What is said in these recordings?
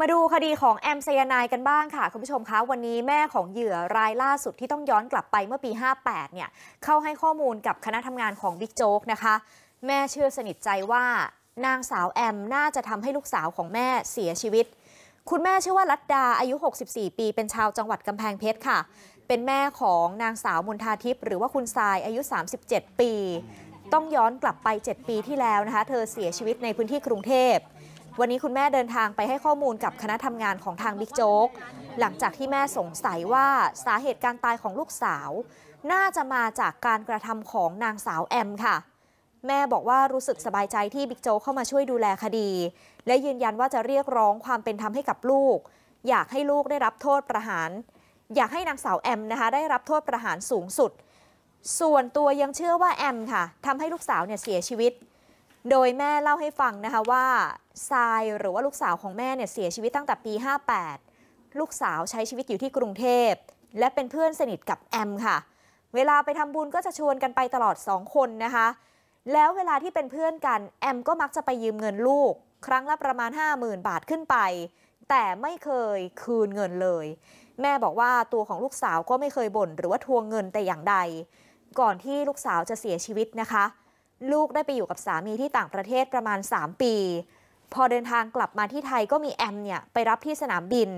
มาดูคดีของแอมไซยานายกันบ้างค่ะ คุณผู้ชมคะวันนี้แม่ของเหยื่อรายล่าสุดที่ต้องย้อนกลับไปเมื่อปี 58เนี่ยเข้าให้ข้อมูลกับคณะทำงานของบิ๊กโจ๊กนะคะ แม่เชื่อสนิทใจว่านางสาวแอมน่าจะทำให้ลูกสาวของแม่เสียชีวิต คุณแม่ชื่อว่าลัดดาอายุ 64 ปี เป็นชาวจังหวัดกำแพงเพชรค่ะ เป็นแม่ของนางสาวมนทาทิพย์หรือว่าคุณทรายอายุ 37 ปี ต้องย้อนกลับไป 7 ปีที่แล้วนะคะเธอเสียชีวิตในพื้นที่กรุงเทพวันนี้คุณแม่เดินทางไปให้ข้อมูลกับคณะทำงานของทางบิ๊กโจ๊ก หลังจากที่แม่สงสัยว่าสาเหตุการตายของลูกสาว น่าจะมาจากการกระทำของนางสาวแอมค่ะ แม่บอกว่ารู้สึกสบายใจที่บิ๊กโจ๊กเข้ามาช่วยดูแลคดี และยืนยันว่าจะเรียกร้องความเป็นธรรมให้กับลูก อยากให้ลูกได้รับโทษประหาร อยากให้นางสาวแอมนะคะได้รับโทษประหารสูงสุด ส่วนตัวยังเชื่อว่าแอมค่ะทำให้ลูกสาวเนี่ยเสียชีวิต โดยแม่เล่าให้ฟังนะคะว่าทรายหรือว่าลูกสาวของแม่เนี่ยเสียชีวิตตั้งแต่ปี 58 ลูกสาวใช้ชีวิตอยู่ที่กรุงเทพ และเป็นเพื่อนสนิทกับแอมค่ะ เวลาไปทำบุญก็จะชวนกันไปตลอด 2 คนนะคะ แล้วเวลาที่เป็นเพื่อนกัน แอมก็มักจะไปยืมเงินลูก ครั้งละประมาณ 50,000 บาทขึ้นไป แต่ไม่เคยคืนเงินเลย แม่บอกว่าตัวของลูกสาวก็ไม่เคยบ่นหรือว่าทวงเงินแต่อย่างใด ก่อนที่ลูกสาวจะเสียชีวิตนะคะ ลูกได้ไปอยู่กับสามีที่ต่างประเทศประมาณ 3 ปีพอเดินทางกลับมาที่ไทยก็มีแอมเนี่ยไปรับที่สนามบิน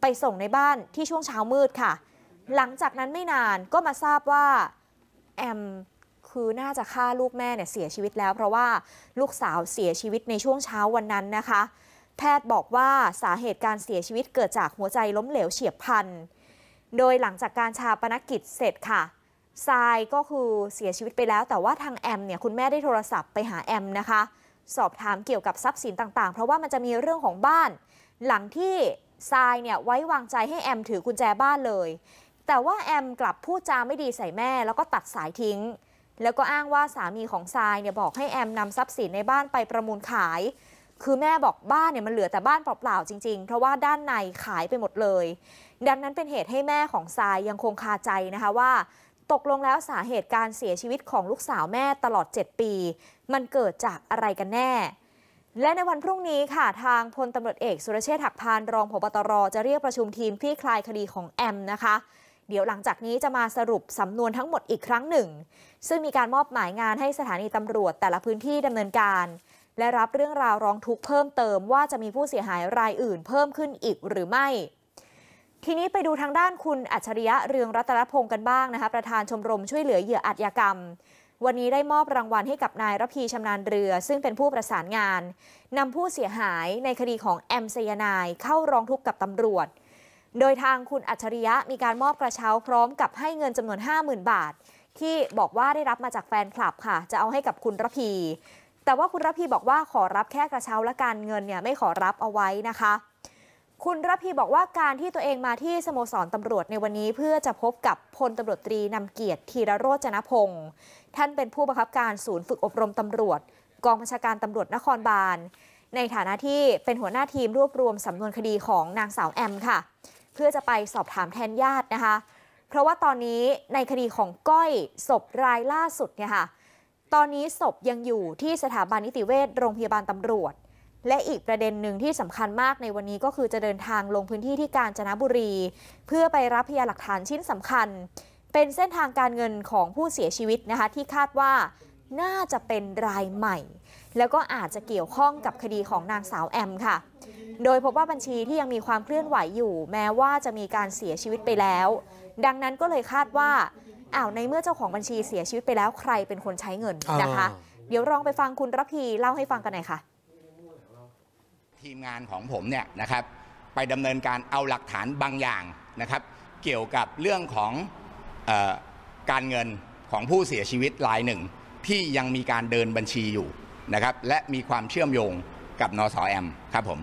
ไปส่งในบ้านที่ช่วงเช้ามืดค่ะ หลังจากนั้นไม่นานก็มาทราบว่า แอมคือน่าจะฆ่าลูกแม่เนี่ยเสียชีวิตแล้ว เพราะว่าลูกสาวเสียชีวิตในช่วงเช้าวันนั้นนะคะ แพทย์บอกว่าสาเหตุการเสียชีวิตเกิดจากหัวใจล้มเหลวเฉียบพลัน โดยหลังจากการชาปนกิจเสร็จค่ะทรายก็คือเสียชีวิตไปแล้ว แต่ว่าทางแอมเนี่ยคุณแม่ได้โทรศัพท์ไปหาแอมนะคะสอบถามเกี่ยวกับทรัพย์สินต่างๆ เพราะว่ามันจะมีเรื่องของบ้าน หลังที่ทรายเนี่ยไว้วางใจให้แอมถือกุญแจบ้านเลย แต่ว่า แอมกลับพูดจาไม่ดีใส่แม่แล้วก็ตัดสายทิ้ง แล้วก็อ้างว่าสามีของทรายเนี่ยบอกให้แอมนำทรัพย์สินในบ้านไปประมูลขาย คือแม่บอกบ้านเนี่ยมันเหลือแต่บ้านเปล่าๆจริงๆ เพราะว่าด้านในขายไปหมดเลย ดังนั้นเป็นเหตุให้แม่ของทรายยังคงคาใจนะคะว่าตกลงแล้วสาเหตุการเสียชีวิตของลูกสาวแม่ตลอด 7 ปี มันเกิดจากอะไรกันแน่ และในวันพรุ่งนี้ค่ะ ทางพลตำรวจเอกสุรเชษฐ์หักพานรองผบตร จะเรียกประชุมทีมคลี่คลายคดีของแอมนะคะเดี๋ยวหลังจากนี้จะมาสรุปสำนวนทั้งหมดอีกครั้งหนึ่ง ซึ่งมีการมอบหมายงานให้สถานีตำรวจแต่ละพื้นที่ดำเนินการ และรับเรื่องราวร้องทุกข์เพิ่มเติม ว่าจะมีผู้เสียหายรายอื่นเพิ่มขึ้นอีกหรือไม่ทีนี้ไปดูทางด้านคุณอัจฉริยะเรืองรัตนพงศ์กันบ้างนะคะประธานชมรมช่วยเหลือเหยื่ออาชญากรรม วันนี้ได้มอบรางวัลให้กับนายระพีชำนาญเรือ ซึ่งเป็นผู้ประสานงานนำผู้เสียหายในคดีของแอมเซยนาย เข้าร้องทุกข์กับตำรวจ โดยทางคุณอัจฉริยะมีการมอบกระเช้าพร้อมกับให้เงินจำนวน 50,000 บาท ที่บอกว่าได้รับมาจากแฟนคลับค่ะ จะเอาให้กับคุณระพี แต่ว่าคุณระพีบอกว่าขอรับแค่กระเช้าและการเงินเนี่ยไม่ขอรับเอาไว้นะคะคุณระพีบอกว่าการที่ตัวเองมาที่สโมสรตำรวจในวันนี้เพื่อจะพบกับพลตำรวจตรีนำเกียรติธีรโรจนพงศ์ท่านเป็นผู้บังคับการศูนย์ฝึกอบรมตำรวจ กองบัญชาการตำรวจนครบาลในฐานะที่เป็นหัวหน้าทีมรวบรวมสำนวนคดีของนางสาวแอมค่ะเพื่อจะไปสอบถามแทนญาตินะคะเพราะว่าตอนนี้ในคดีของก้อยศพรายล่าสุดเนี่ยค่ะตอนนี้ศพยังอยู่ที่สถาบันนิติเวช โรงพยาบาลตำรวจและอีกประเด็นหนึ่งที่สำคัญมากในวันนี้ก็คือจะเดินทางลงพื้นที่ที่กาญจนบุรี เพื่อไปรับพยานหลักฐานชิ้นสำคัญ เป็นเส้นทางการเงินของผู้เสียชีวิตนะคะที่คาดว่าน่าจะเป็นรายใหม่ แล้วก็อาจจะเกี่ยวข้องกับคดีของนางสาวแอมค่ะ โดยพบว่าบัญชีที่ยังมีความเคลื่อนไหวอยู่ แม้ว่าจะมีการเสียชีวิตไปแล้ว ดังนั้นก็เลยคาดว่าอ้าวในเมื่อเจ้าของบัญชีเสียชีวิตไปแล้วใครเป็นคนใช้เงินนะคะ เดี๋ยวลองไปฟังคุณรพีเล่าให้ฟังกันหน่อยค่ะทีมงานของผมเนี่ยนะครับไปดำเนินการเอาหลักฐานบางอย่างนะครับเกี่ยวกับเรื่องของออการเงินของผู้เสียชีวิตรายหนึ่ง ที่ยังมีการเดินบัญชีอยู่นะครับและมีความเชื่อมโยงกับนสอแอมครับผม